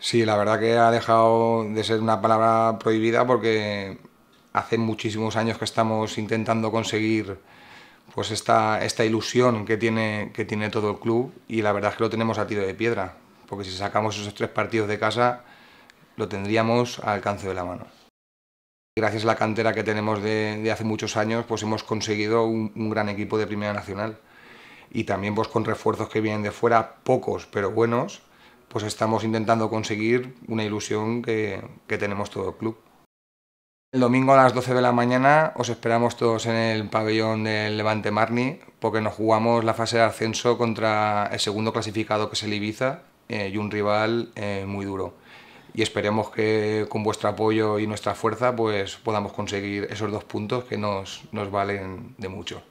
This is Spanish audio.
Sí, la verdad que ha dejado de ser una palabra prohibida porque hace muchísimos años que estamos intentando conseguir pues esta, esta ilusión que tiene, que tiene todo el club y la verdad es que lo tenemos a tiro de piedra, porque si sacamos esos tres partidos de casa lo tendríamos al alcance de la mano. Gracias a la cantera que tenemos de, hace muchos años, pues hemos conseguido un, gran equipo de Primera Nacional. Y también vos pues, con refuerzos que vienen de fuera, pocos pero buenos, pues estamos intentando conseguir una ilusión que, tenemos todo el club. El domingo a las 12 de la mañana os esperamos todos en el pabellón del Levante Marni porque nos jugamos la fase de ascenso contra el segundo clasificado que es el Ibiza eh, y un rival eh, muy duro. Y esperemos que con vuestro apoyo y nuestra fuerza pues podamos conseguir esos dos puntos que nos valen de mucho.